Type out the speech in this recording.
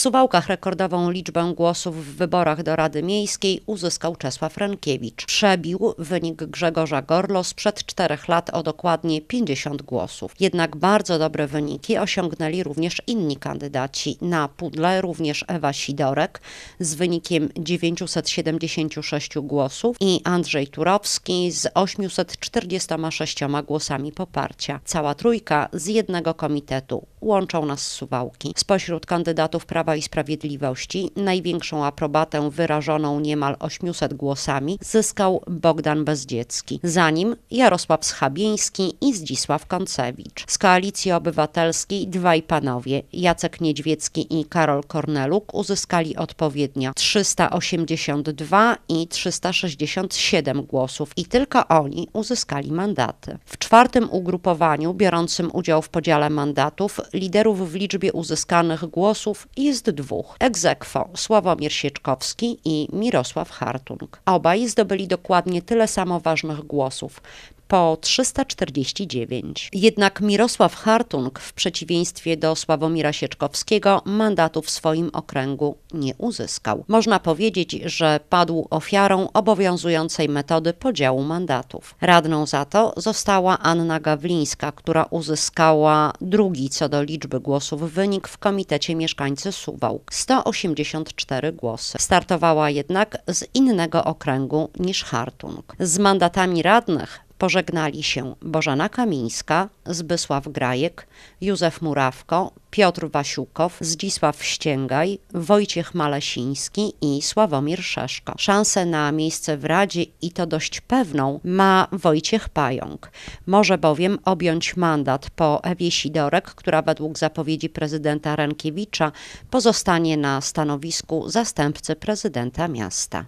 Suwałkach rekordową liczbę głosów w wyborach do Rady Miejskiej uzyskał Czesław Rankiewicz. Przebił wynik Grzegorza Gorlo sprzed czterech lat o dokładnie 50 głosów. Jednak bardzo dobre wyniki osiągnęli również inni kandydaci. Na pudle również Ewa Sidorek z wynikiem 976 głosów i Andrzej Turowski z 846 głosami poparcia. Cała trójka z jednego komitetu łączą nas suwałki. Spośród kandydatów Prawa i Sprawiedliwości największą aprobatę wyrażoną niemal 800 głosami zyskał Bogdan Bezdziecki. Za nim Jarosław Schabieński i Zdzisław Koncewicz. Z Koalicji Obywatelskiej dwaj panowie, Jacek Niedźwiecki i Karol Korneluk uzyskali odpowiednio 382 i 367 głosów i tylko oni uzyskali mandaty. W czwartym ugrupowaniu biorącym udział w podziale mandatów liderów w liczbie uzyskanych głosów jest dwóch. Egzekwo Sławomir Sieczkowski i Mirosław Hartung. Obaj zdobyli dokładnie tyle samo ważnych głosów po 349. Jednak Mirosław Hartung w przeciwieństwie do Sławomira Sieczkowskiego mandatu w swoim okręgu nie uzyskał. Można powiedzieć, że padł ofiarą obowiązującej metody podziału mandatów. Radną za to została Anna Gawlińska, która uzyskała drugi co do liczby głosów wynik w Komitecie Mieszkańcy Suwałk 184 głosy. Startowała jednak z innego okręgu niż Hartung. Z mandatami radnych Pożegnali się Bożena Kamińska, Zbysław Grajek, Józef Murawko, Piotr Wasiukow, Zdzisław Ścięgaj, Wojciech Malesiński i Sławomir Szeszko. Szansę na miejsce w Radzie i to dość pewną ma Wojciech Pająk. Może bowiem objąć mandat po Ewie Sidorek, która według zapowiedzi prezydenta Renkiewicza pozostanie na stanowisku zastępcy prezydenta miasta.